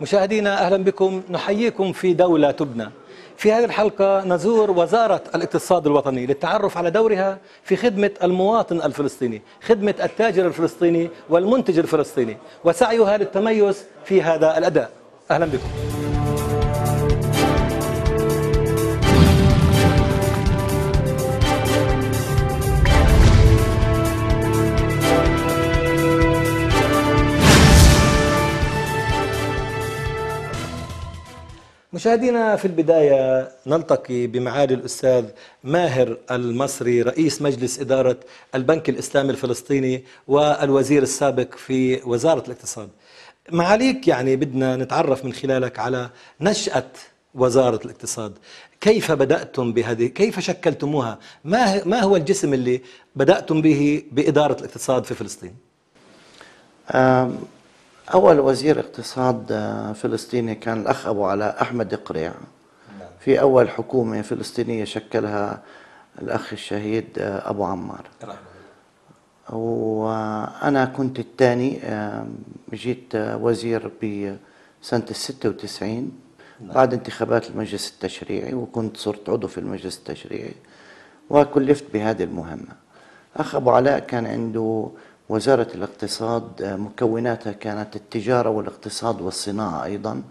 مشاهدينا أهلا بكم نحييكم في دولة تبنى في هذه الحلقة نزور وزارة الاقتصاد الوطني للتعرف على دورها في خدمة المواطن الفلسطيني خدمة التاجر الفلسطيني والمنتج الفلسطيني وسعيها للتميز في هذا الأداء أهلا بكم مشاهدينا في البداية نلتقي بمعالي الأستاذ ماهر المصري رئيس مجلس إدارة البنك الإسلامي الفلسطيني والوزير السابق في وزارة الاقتصاد معاليك يعني بدنا نتعرف من خلالك على نشأة وزارة الاقتصاد كيف بدأتم بهذه كيف شكلتموها ما, ما هو الجسم اللي بدأتم به بإدارة الاقتصاد في فلسطين أول وزير اقتصاد آه، فلسطيني كان الأخ أبو علاء أحمد قريع نعم. في أول حكومة فلسطينية شكلها الأخ الشهيد آه، أبو عمار وأنا كنت الثاني جيت آه، وزير بسنة الستة وتسعين نعم. بعد انتخابات المجلس التشريعي وكنت صرت عضو في المجلس التشريعي وكلفت بهذه المهمة أخ أبو علاء كان عنده وزارة الاقتصاد آه، مكوناتها كانت التجارة والاقتصاد والصناعة أيضا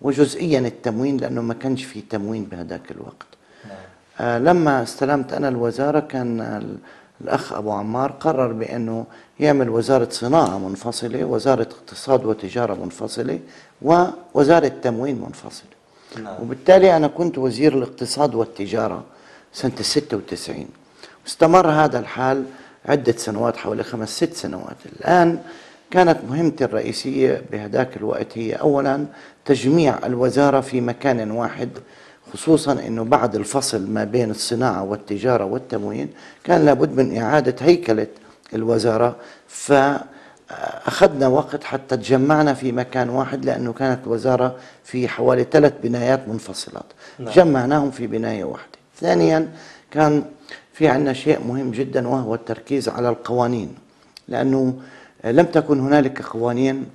وجزئيا التموين لأنه ما كانش في تموين بهذاك الوقت نعم. آه، لما استلمت أنا الوزارة كان الأخ أبو عمار قرر بأنه يعمل وزارة صناعة منفصلة وزارة اقتصاد وتجارة منفصلة ووزارة تموين منفصلة نعم. وبالتالي أنا كنت وزير الاقتصاد والتجارة سنة 96 واستمر هذا الحال عدة سنوات حوالي خمس ست سنوات الآن كانت مهمتي الرئيسية بهداك الوقت هي أولا تجميع الوزارة في مكان واحد خصوصا أنه بعد الفصل ما بين الصناعة والتجارة والتموين كان لابد من إعادة هيكلة الوزارة ف أخذنا وقت حتى تجمعنا في مكان واحد لأنه كانت الوزارة في حوالي ثلاث بنايات منفصلات نعم. جمعناهم في بناية واحدة ثانيا كان في عندنا شيء مهم جدا وهو التركيز على القوانين لأنه لم تكن هنالك قوانين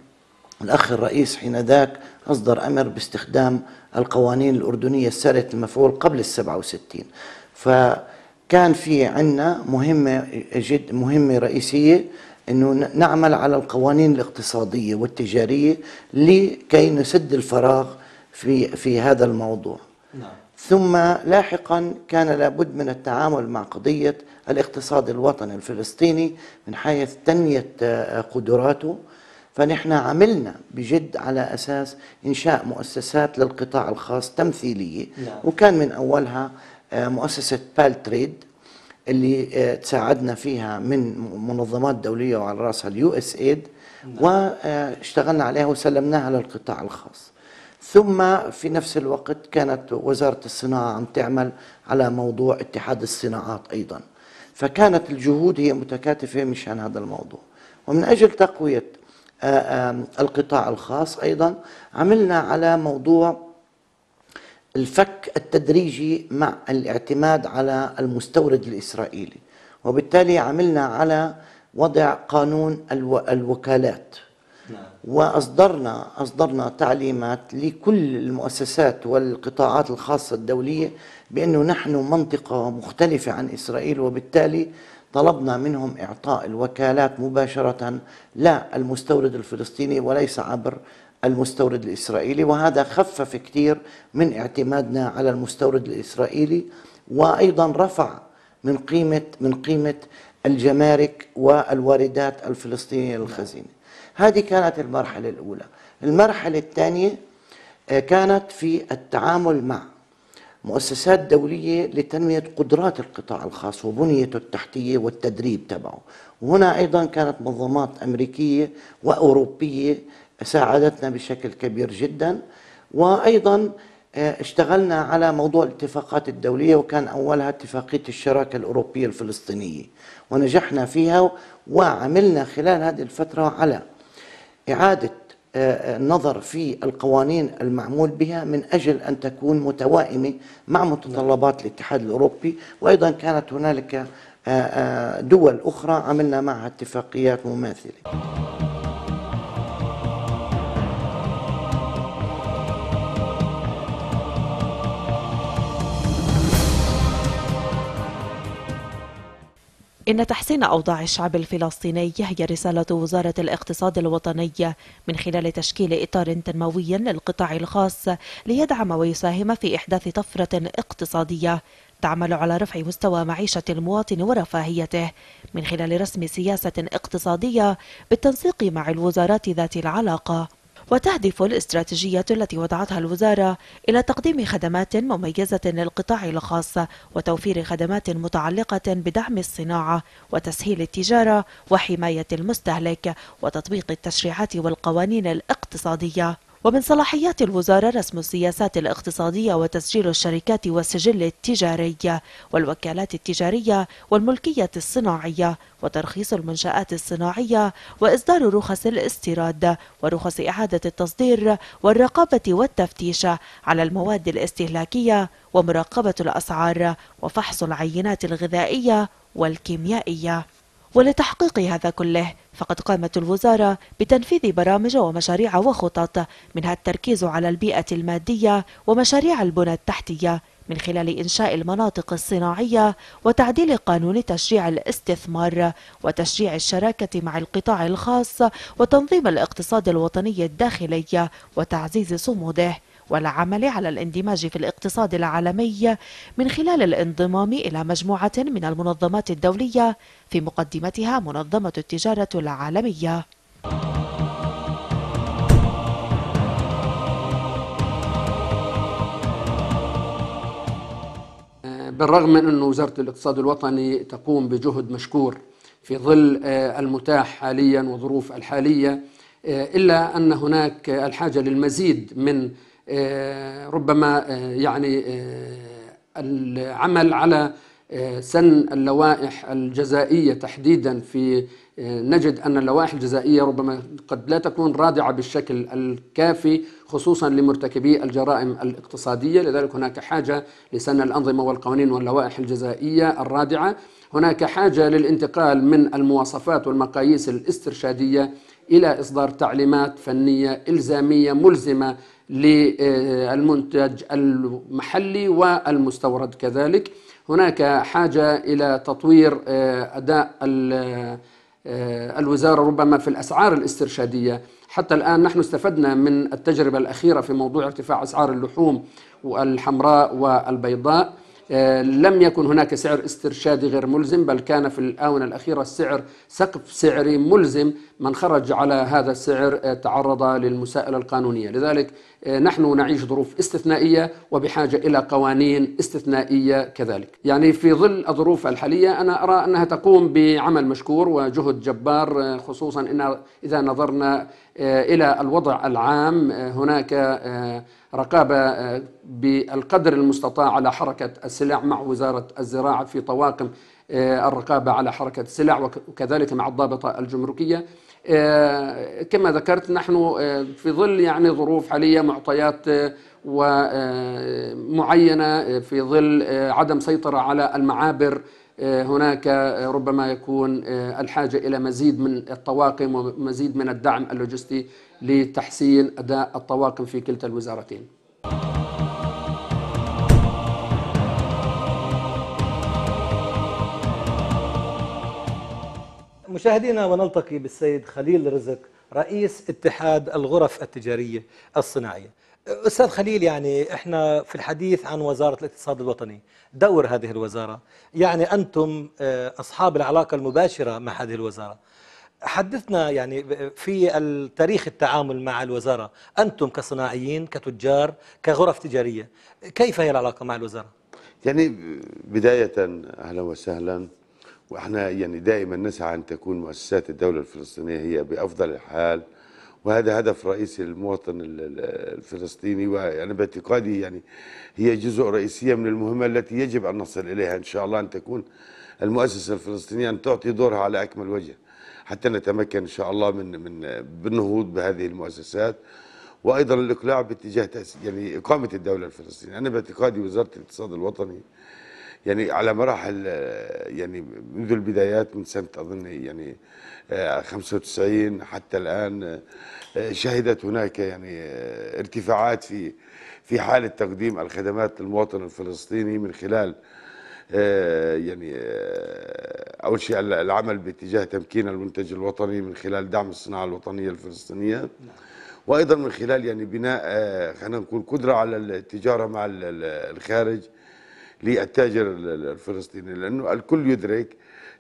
الأخ الرئيس حين ذاك أصدر أمر باستخدام القوانين الأردنية السارية المفعول قبل ال67 فكان في عندنا مهمة جد مهمة رئيسية أنه نعمل على القوانين الاقتصادية والتجارية لكي نسد الفراغ في في هذا الموضوع نعم. ثم لاحقا كان لابد من التعامل مع قضية الاقتصاد الوطني الفلسطيني من حيث تنمية آه، قدراته فنحن عملنا بجد على أساس إنشاء مؤسسات للقطاع الخاص تمثيلية نعم. وكان من أولها آه، مؤسسة بال تريد اللي آه، تساعدنا فيها من منظمات دولية وعلى رأسها اليو نعم. اس ايد واشتغلنا عليها وسلمناها للقطاع الخاص ثم في نفس الوقت كانت وزارة الصناعة عم تعمل على موضوع اتحاد الصناعات أيضا فكانت الجهود هي متكاتفة مشان هذا الموضوع ومن أجل تقوية آه، آه، القطاع الخاص أيضا عملنا على موضوع الفك التدريجي مع الاعتماد على المستورد الإسرائيلي وبالتالي عملنا على وضع قانون الوكالات واصدرنا اصدرنا تعليمات لكل المؤسسات والقطاعات الخاصه الدوليه بانه نحن منطقه مختلفه عن اسرائيل وبالتالي طلبنا منهم اعطاء الوكالات مباشره لا المستورد الفلسطيني وليس عبر المستورد الاسرائيلي وهذا خفف كثير من اعتمادنا على المستورد الاسرائيلي وايضا رفع من قيمه من قيمه الجمارك والواردات الفلسطينيه للخزينه هذه كانت المرحلة الأولى المرحلة الثانية آه، كانت في التعامل مع مؤسسات دولية لتنمية قدرات القطاع الخاص وبنيته التحتية والتدريب تبعه وهنا أيضا كانت منظمات أمريكية وأوروبية ساعدتنا بشكل كبير جدا وأيضا آه، اشتغلنا على موضوع الاتفاقات الدولية وكان أولها اتفاقية الشراكة الأوروبية الفلسطينية ونجحنا فيها وعملنا خلال هذه الفترة على إعادة النظر آه، آه، في القوانين المعمول بها من أجل أن تكون متوائمة مع متطلبات الاتحاد الأوروبي وأيضا كانت هنالك آه، دول أخرى عملنا معها اتفاقيات مماثلة إن تحسين أوضاع الشعب الفلسطيني هي رسالة وزارة الاقتصاد الوطني من خلال تشكيل إطار تنموي للقطاع الخاص ليدعم ويساهم في إحداث طفرة اقتصادية تعمل على رفع مستوى معيشة المواطن ورفاهيته من خلال رسم سياسة اقتصادية بالتنسيق مع الوزارات ذات العلاقة وتهدف الاستراتيجية التي وضعتها الوزارة إلى تقديم خدمات مميزة للقطاع الخاص وتوفير خدمات متعلقة بدعم الصناعة وتسهيل التجارة وحماية المستهلك وتطبيق التشريعات والقوانين الاقتصادية ومن صلاحيات الوزارة رسم السياسات الاقتصادية وتسجيل الشركات والسجل التجاري والوكالات التجارية والملكية الصناعية وترخيص المنشآت الصناعية وإصدار رخص الاستيراد ورخص إعادة التصدير والرقابة والتفتيش على المواد الاستهلاكية ومراقبة الأسعار وفحص العينات الغذائية والكيميائية ولتحقيق هذا كله فقد قامت الوزارة بتنفيذ برامج ومشاريع وخطط منها التركيز على البيئة المادية ومشاريع البنى التحتية من خلال إنشاء المناطق الصناعية وتعديل قانون تشجيع الاستثمار وتشجيع الشراكة مع القطاع الخاص وتنظيم الاقتصاد الوطني الداخلي وتعزيز صموده والعمل على الاندماج في الاقتصاد العالمي من خلال الانضمام إلى مجموعة من المنظمات الدولية في مقدمتها منظمة التجارة العالمية أه، بالرغم من أن وزارة الاقتصاد الوطني تقوم بجهد مشكور في ظل أه، المتاح حاليا وظروف الحالية أه، إلا أن هناك الحاجة للمزيد من آه، ربما آه، يعني آه، العمل على سن اللوائح الجزائية تحديدا في نجد أن اللوائح الجزائية ربما قد لا تكون رادعة بالشكل الكافي خصوصا لمرتكبي الجرائم الاقتصادية لذلك هناك حاجة لسن الأنظمة والقوانين واللوائح الجزائية الرادعة هناك حاجة للانتقال من المواصفات والمقاييس الاسترشادية إلى إصدار تعليمات فنية إلزامية ملزمة للمنتج المحلي والمستورد كذلك هناك حاجة إلى تطوير آه، أداء آه، الوزارة ربما في الأسعار الاسترشادية حتى الآن نحن استفدنا من التجربة الأخيرة في موضوع ارتفاع أسعار اللحوم والحمراء والبيضاء آه، لم يكن هناك سعر استرشادي غير ملزم بل كان في الآونة الأخيرة السعر سقف سعري ملزم من خرج على هذا السعر آه، تعرض للمساءلة القانونية لذلك آه، نحن نعيش ظروف استثنائية وبحاجة إلى قوانين استثنائية كذلك يعني في ظل الظروف الحالية أنا أرى أنها تقوم بعمل مشكور وجهد جبار خصوصا إن إذا نظرنا آه، الى الوضع العام آه، هناك آه، رقابه بالقدر المستطاع على حركه السلع مع وزاره الزراعه في طواقم الرقابه على حركه السلع وكذلك مع الضابطه الجمركيه كما ذكرت نحن في ظل يعني ظروف حاليه معطيات ومعينه في ظل عدم سيطره على المعابر آه، هناك آه، ربما يكون آه، الحاجة إلى مزيد من الطواقم ومزيد من الدعم اللوجستي لتحسين أداء الطواقم في كلتا الوزارتين مشاهدينا ونلتقي بالسيد خليل رزق رئيس اتحاد الغرف التجارية الصناعية استاذ خليل يعني احنا في الحديث عن وزاره الاقتصاد الوطني، دور هذه الوزاره، يعني انتم آه، اصحاب العلاقه المباشره مع هذه الوزاره. حدثنا يعني في تاريخ التعامل مع الوزاره، انتم كصناعيين، كتجار، كغرف تجاريه، كيف هي العلاقه مع الوزاره؟ يعني بدايه اهلا وسهلا واحنا يعني دائما نسعى ان تكون مؤسسات الدوله الفلسطينيه هي بافضل الحال وهذا هدف رئيسي للمواطن الفلسطيني وأنا باعتقادي يعني هي جزء رئيسية من المهمة التي يجب أن نصل إليها إن شاء الله أن تكون المؤسسة الفلسطينية أن تعطي دورها على أكمل وجه حتى نتمكن إن شاء الله من من بالنهوض بهذه المؤسسات وأيضا الإقلاع باتجاه يعني إقامة الدولة الفلسطينية أنا باعتقادي وزارة الاقتصاد الوطني يعني على مراحل يعني منذ البدايات من سنه اظن يعني 95 آه، حتى الان آه، شهدت هناك يعني آه، ارتفاعات في في حاله تقديم الخدمات للمواطن الفلسطيني من خلال يعني اول شيء العمل باتجاه تمكين المنتج الوطني من خلال دعم الصناعه الوطنيه الفلسطينيه وايضا من خلال يعني بناء خلينا نقول قدره على التجاره مع الخارج للتاجر الفلسطيني لانه الكل يدرك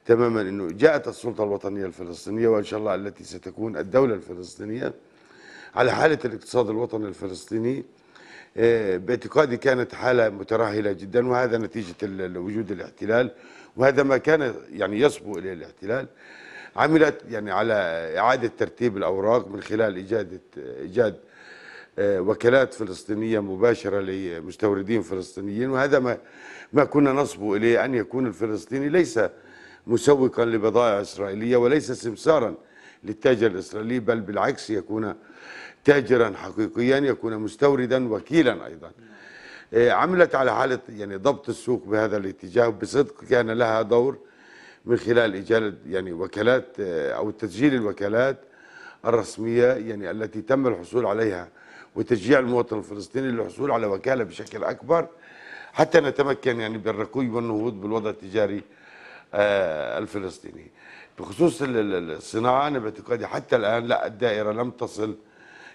تماما انه جاءت السلطه الوطنيه الفلسطينيه وان شاء الله التي ستكون الدوله الفلسطينيه على حاله الاقتصاد الوطني الفلسطيني آه، باعتقادي كانت حاله مترهله جدا وهذا نتيجه وجود الاحتلال وهذا ما كان يعني يصبو اليه الاحتلال عملت يعني على اعاده ترتيب الاوراق من خلال اجاده ايجاد آه، وكالات فلسطينيه مباشره لمستوردين فلسطينيين وهذا ما ما كنا نصبو اليه ان يكون الفلسطيني ليس مسوقا لبضائع اسرائيليه وليس سمسارا للتاجر الاسرائيلي بل بالعكس يكون تاجرا حقيقيا يكون مستوردا وكيلا ايضا آه، عملت على حاله يعني ضبط السوق بهذا الاتجاه بصدق كان لها دور من خلال اجاله يعني وكالات آه، او تسجيل الوكالات الرسميه يعني التي تم الحصول عليها وتشجيع المواطن الفلسطيني للحصول على وكاله بشكل اكبر حتى نتمكن يعني بالركوي والنهوض بالوضع التجاري آه، الفلسطيني بخصوص الصناعه انا باعتقادي حتى الان لا الدائره لم تصل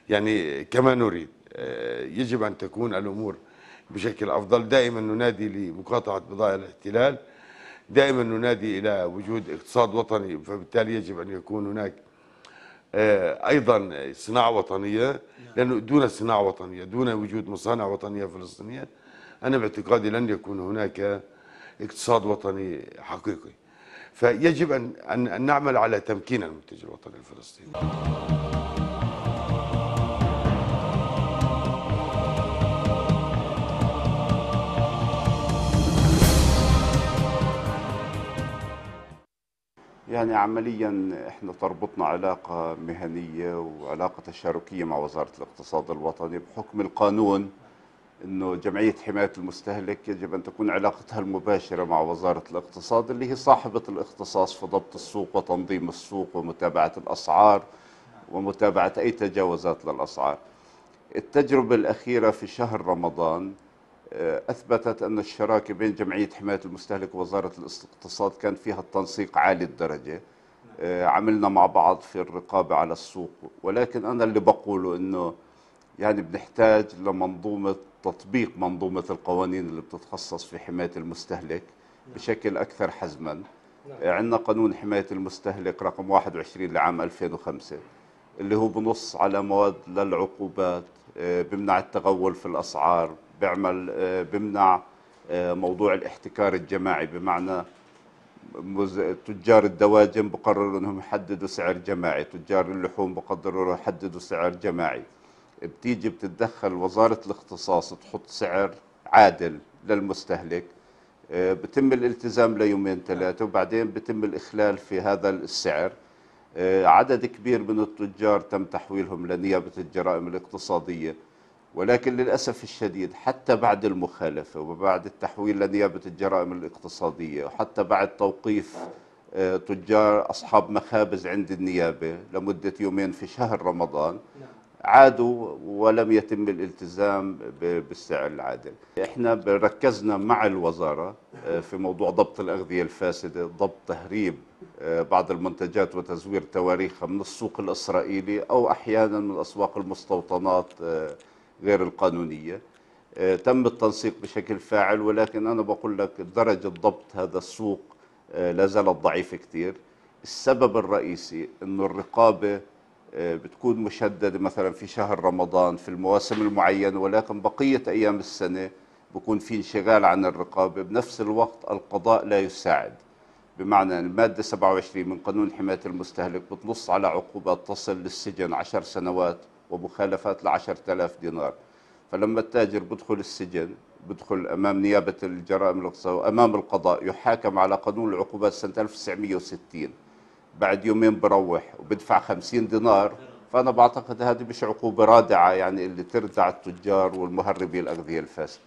يعني كما نريد آه، يجب ان تكون الامور بشكل افضل دائما ننادي لمقاطعه بضائع الاحتلال دائما ننادي الى وجود اقتصاد وطني فبالتالي يجب ان يكون هناك آه، ايضا صناعه وطنيه لانه دون صناعه وطنيه دون وجود مصانع وطنيه فلسطينيه انا باعتقادي لن يكون هناك اقتصاد وطني حقيقي فيجب ان ان نعمل على تمكين المنتج الوطني الفلسطيني يعني عمليا احنا تربطنا علاقه مهنيه وعلاقه تشاركيه مع وزاره الاقتصاد الوطني بحكم القانون انه جمعيه حمايه المستهلك يجب ان تكون علاقتها المباشره مع وزاره الاقتصاد اللي هي صاحبه الاختصاص في ضبط السوق وتنظيم السوق ومتابعه الاسعار ومتابعه اي تجاوزات للاسعار. التجربه الاخيره في شهر رمضان آه، أثبتت أن الشراكة بين جمعية حماية المستهلك ووزارة الاقتصاد كان فيها التنسيق عالي الدرجة آه، عملنا مع بعض في الرقابة على السوق ولكن أنا اللي بقوله أنه يعني بنحتاج لمنظومة تطبيق منظومة القوانين اللي بتتخصص في حماية المستهلك بشكل أكثر حزما نعم. آه، عندنا قانون حماية المستهلك رقم 21 لعام 2005 اللي هو بنص على مواد للعقوبات بمنع التغول في الأسعار بيعمل آه، بمنع آه، موضوع الاحتكار الجماعي بمعنى تجار الدواجن بقرروا انهم يحددوا سعر جماعي تجار اللحوم بقدروا يحددوا سعر جماعي بتيجي بتتدخل وزارة الاختصاص تحط سعر عادل للمستهلك آه، بتم الالتزام ليومين ثلاثة وبعدين بتم الإخلال في هذا السعر عدد كبير من التجار تم تحويلهم لنيابة الجرائم الاقتصادية ولكن للأسف الشديد حتى بعد المخالفة وبعد التحويل لنيابة الجرائم الاقتصادية وحتى بعد توقيف آه، تجار أصحاب مخابز عند النيابة لمدة يومين في شهر رمضان نعم. عادوا ولم يتم الالتزام بالسعر العادل احنا ركزنا مع الوزارة آه، في موضوع ضبط الأغذية الفاسدة ضبط تهريب آه، بعض المنتجات وتزوير تواريخها من السوق الإسرائيلي أو أحيانا من أسواق المستوطنات غير القانونية آه، تم التنسيق بشكل فاعل ولكن أنا بقول لك درجة ضبط هذا السوق آه، لا زالت ضعيفة كتير السبب الرئيسي أنه الرقابة آه، بتكون مشددة مثلا في شهر رمضان في المواسم المعينة ولكن بقية أيام السنة بكون في انشغال عن الرقابة بنفس الوقت القضاء لا يساعد بمعنى المادة 27 من قانون حماية المستهلك بتنص على عقوبات تصل للسجن عشر سنوات ومخالفات ل 10000 دينار فلما التاجر بدخل السجن بدخل أمام نيابة الجرائم الاقتصاديه وأمام القضاء يحاكم على قانون العقوبات سنة 1960 بعد يومين بروح وبدفع 50 دينار فأنا بعتقد هذه مش عقوبة رادعة يعني اللي تردع التجار والمهربين الأغذية الفاسدة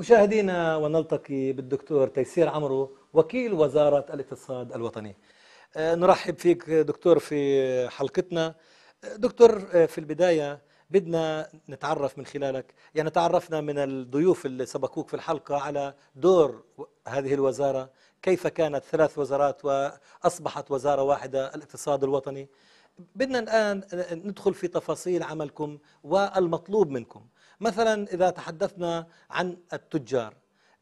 مشاهدينا ونلتقي بالدكتور تيسير عمرو وكيل وزارة الاقتصاد الوطني آه، نرحب فيك دكتور في حلقتنا آه، دكتور آه، في البداية بدنا نتعرف من خلالك يعني تعرفنا من الضيوف اللي سبقوك في الحلقة على دور هذه الوزارة كيف كانت ثلاث وزارات وأصبحت وزارة واحدة الاقتصاد الوطني بدنا الآن ندخل في تفاصيل عملكم والمطلوب منكم مثلا إذا تحدثنا عن التجار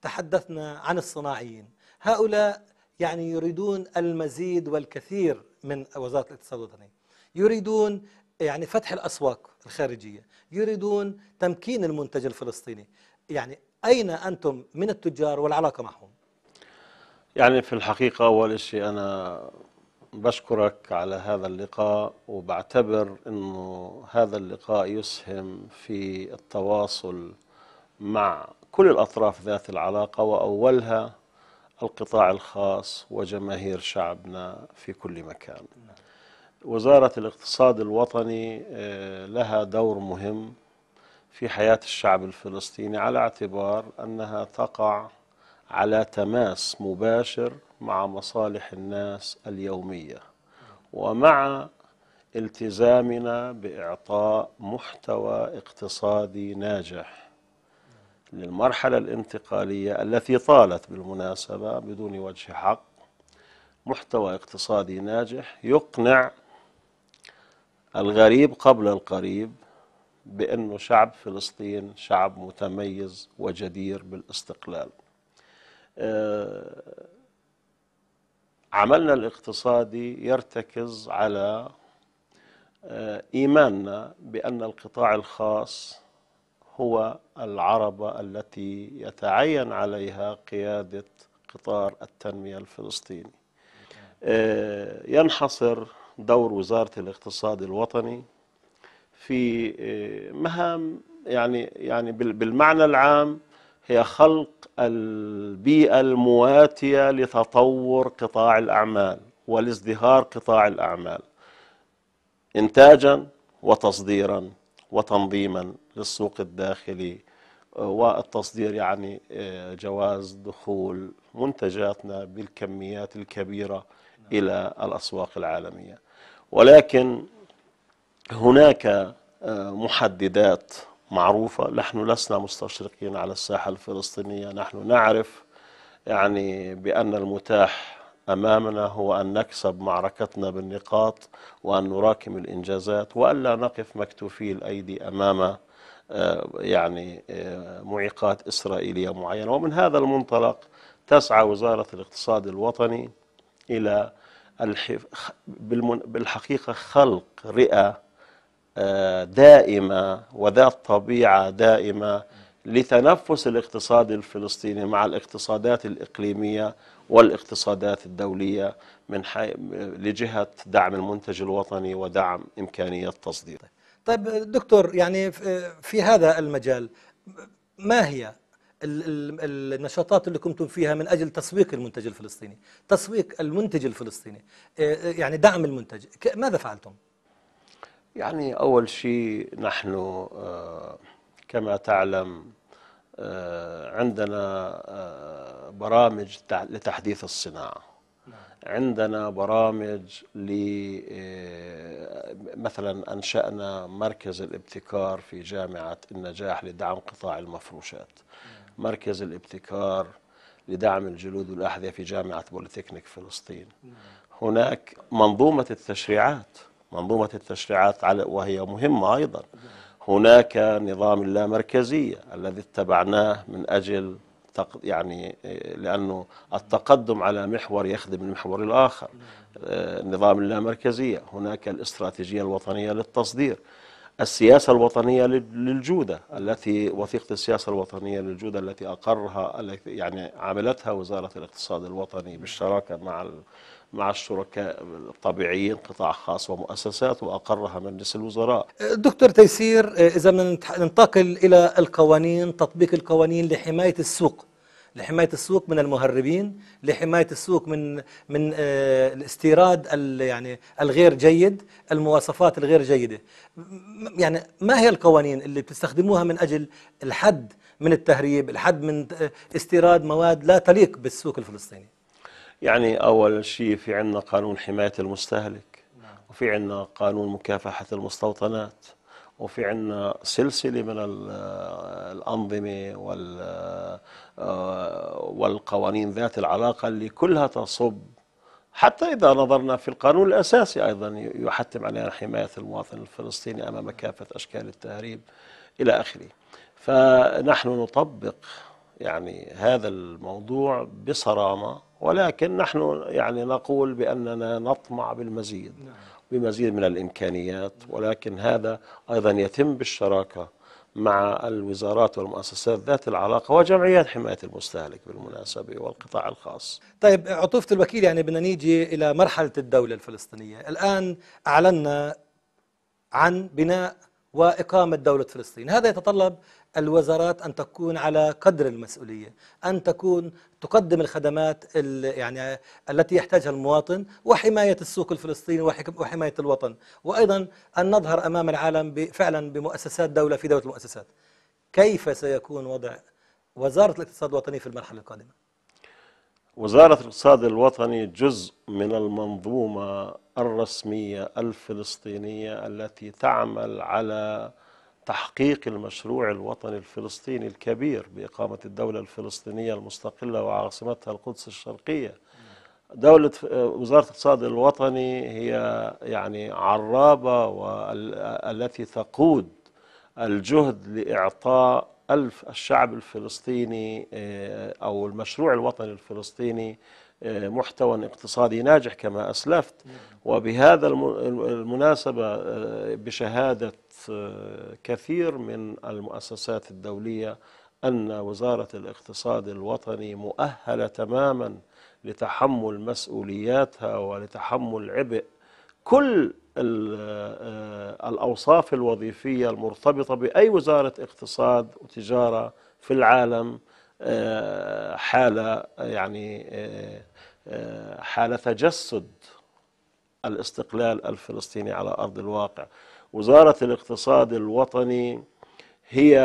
تحدثنا عن الصناعيين هؤلاء يعني يريدون المزيد والكثير من وزارة الاقتصاد الوطني يريدون يعني فتح الأسواق الخارجية يريدون تمكين المنتج الفلسطيني يعني أين أنتم من التجار والعلاقة معهم؟ يعني في الحقيقة أول شيء أنا بشكرك على هذا اللقاء وبعتبر أنه هذا اللقاء يسهم في التواصل مع كل الأطراف ذات العلاقة وأولها القطاع الخاص وجماهير شعبنا في كل مكان وزارة الاقتصاد الوطني آه، لها دور مهم في حياة الشعب الفلسطيني على اعتبار أنها تقع على تماس مباشر مع مصالح الناس اليوميه ومع التزامنا باعطاء محتوى اقتصادي ناجح للمرحله الانتقاليه التي طالت بالمناسبه بدون وجه حق محتوى اقتصادي ناجح يقنع الغريب قبل القريب بانه شعب فلسطين شعب متميز وجدير بالاستقلال آه، عملنا الاقتصادي يرتكز على آه، إيماننا بأن القطاع الخاص هو العربة التي يتعين عليها قيادة قطار التنمية الفلسطيني آه، ينحصر دور وزارة الاقتصاد الوطني في مهام يعني يعني بالمعنى العام هي خلق البيئة المواتية لتطور قطاع الأعمال والازدهار قطاع الأعمال إنتاجا وتصديرا وتنظيما للسوق الداخلي والتصدير يعني آه، جواز دخول منتجاتنا بالكميات الكبيرة إلى الأسواق العالمية ولكن هناك آه، محددات معروفة نحن لسنا مستشرقين على الساحة الفلسطينية نحن نعرف يعني بأن المتاح أمامنا هو أن نكسب معركتنا بالنقاط وأن نراكم الإنجازات وألا نقف مكتوفي الأيدي أمام آه، يعني آه، معيقات إسرائيلية معينة ومن هذا المنطلق تسعى وزارة الاقتصاد الوطني إلى بالحقيقة خلق رئة دائمة وذات طبيعة دائمة لتنفس الاقتصاد الفلسطيني مع الاقتصادات الإقليمية والاقتصادات الدولية من حي... لجهة دعم المنتج الوطني ودعم إمكانية تصديره طيب دكتور يعني في هذا المجال ما هي النشاطات اللي كنتم فيها من اجل تسويق المنتج الفلسطيني، تسويق المنتج الفلسطيني، إيه، يعني دعم المنتج، ماذا فعلتم؟ يعني أول شيء نحن آه، كما تعلم آه، آه، نعم. عندنا برامج لتحديث الصناعة عندنا برامج مثلا أنشأنا مركز الابتكار في جامعة النجاح لدعم قطاع المفروشات نعم. مركز الابتكار لدعم الجلود والأحذية في جامعة بوليتكنيك فلسطين نعم. هناك منظومة التشريعات منظومة التشريعات على وهي مهمة أيضا هناك نظام اللامركزية الذي اتبعناه من أجل يعني لأنه التقدم على محور يخدم المحور الآخر آه، نظام اللامركزية هناك الاستراتيجية الوطنية للتصدير السياسة الوطنية للجودة التي وثيقة السياسة الوطنية للجودة التي أقرها يعني عملتها وزارة الاقتصاد الوطني بالشراكة مع مع الشركاء الطبيعيين قطاع خاص ومؤسسات وأقرها مجلس الوزراء أه، دكتور تيسير أه، إذا ننتقل إلى القوانين تطبيق القوانين لحماية السوق لحمايه السوق من المهربين لحمايه السوق من من أه، الاستيراد يعني الغير جيد المواصفات الغير جيده يعني ما هي القوانين اللي بتستخدموها من اجل الحد من التهريب الحد من استيراد مواد لا تليق بالسوق الفلسطيني يعني أول شيء في عندنا قانون حماية المستهلك وفي عندنا قانون مكافحة المستوطنات وفي عندنا سلسلة من الأنظمة آه، والقوانين ذات العلاقة اللي كلها تصب حتى إذا نظرنا في القانون الأساسي أيضا يحتم علينا حماية المواطن الفلسطيني أمام كافة أشكال التهريب إلى آخره فنحن نطبق يعني هذا الموضوع بصرامة ولكن نحن يعني نقول بأننا نطمع بالمزيد نعم. بمزيد من الإمكانيات ولكن هذا أيضا يتم بالشراكة مع الوزارات والمؤسسات ذات العلاقة وجمعيات حماية المستهلك بالمناسبة والقطاع الخاص طيب عطوفة الوكيل يعني بدنا نيجي إلى مرحلة الدولة الفلسطينية الآن أعلنا عن بناء وإقامة دولة فلسطين هذا يتطلب الوزارات أن تكون على قدر المسؤولية أن تكون تقدم الخدمات يعني التي يحتاجها المواطن وحماية السوق الفلسطيني وحماية الوطن وأيضا أن نظهر أمام العالم فعلا بمؤسسات دولة في دولة المؤسسات كيف سيكون وضع وزارة الاقتصاد الوطني في المرحلة القادمة؟ وزارة الاقتصاد الوطني جزء من المنظومة الرسمية الفلسطينية التي تعمل على تحقيق المشروع الوطني الفلسطيني الكبير بإقامة الدولة الفلسطينية المستقلة وعاصمتها القدس الشرقية دولة وزارة الاقتصاد الوطني هي يعني عرابة والتي تقود الجهد لإعطاء الف الشعب الفلسطيني آه، أو المشروع الوطني الفلسطيني محتوى اقتصادي ناجح كما أسلفت نعم. وبهذا المناسبة آه، بشهادة آه، كثير من المؤسسات الدولية أن وزارة الاقتصاد الوطني مؤهلة تماما لتحمل مسؤولياتها ولتحمل عبء كل آه، الأوصاف الوظيفية المرتبطة بأي وزارة اقتصاد وتجارة في العالم آه، حالة يعني آه، آه، حالة تجسد الاستقلال الفلسطيني على أرض الواقع وزارة الاقتصاد الوطني هي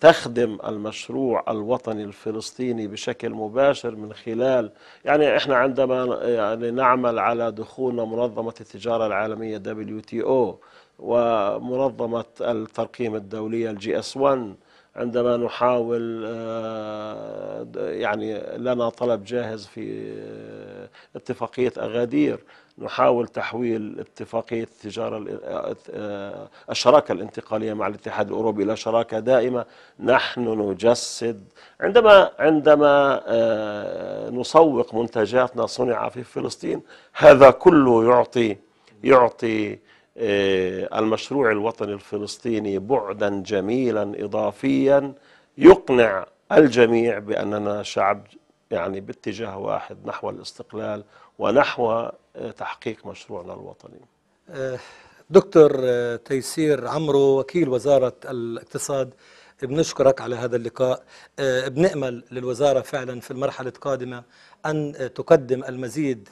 تخدم المشروع الوطني الفلسطيني بشكل مباشر من خلال يعني احنا عندما يعني نعمل على دخول منظمة التجارة العالمية WTO ومنظمة الترقيم الدولية الجي اس 1 عندما نحاول آه، يعني لنا طلب جاهز في آه، اتفاقية أغادير نحاول تحويل اتفاقية التجارة آه، الشراكة الانتقالية مع الاتحاد الأوروبي إلى شراكة دائمة نحن نجسد عندما عندما نسوق منتجاتنا صنع في فلسطين هذا كله يعطي يعطي آه، المشروع الوطني الفلسطيني بعدا جميلا إضافيا يقنع الجميع بأننا شعب يعني باتجاه واحد نحو الاستقلال ونحو آه، تحقيق مشروعنا الوطني آه، دكتور تيسير عمرو وكيل وزارة الاقتصاد بنشكرك على هذا اللقاء بنأمل للوزارة فعلا في المرحلة القادمة أن تقدم المزيد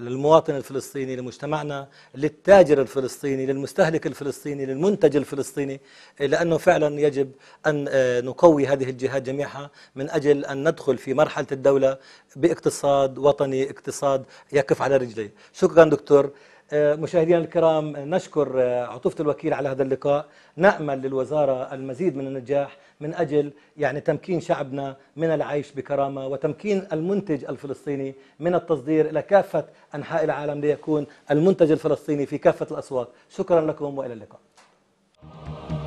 للمواطن الفلسطيني لمجتمعنا للتاجر الفلسطيني للمستهلك الفلسطيني للمنتج الفلسطيني لأنه فعلا يجب أن آه، نقوي هذه الجهات جميعها من أجل أن ندخل في مرحلة الدولة باقتصاد وطني اقتصاد يقف على رجليه شكرا دكتور آه، مشاهدينا الكرام آه، نشكر آه، عطوفة الوكيل على هذا اللقاء نأمل للوزارة المزيد من النجاح من أجل يعني تمكين شعبنا من العيش بكرامة وتمكين المنتج الفلسطيني من التصدير إلى كافة أنحاء العالم ليكون المنتج الفلسطيني في كافة الأسواق شكرا لكم وإلى اللقاء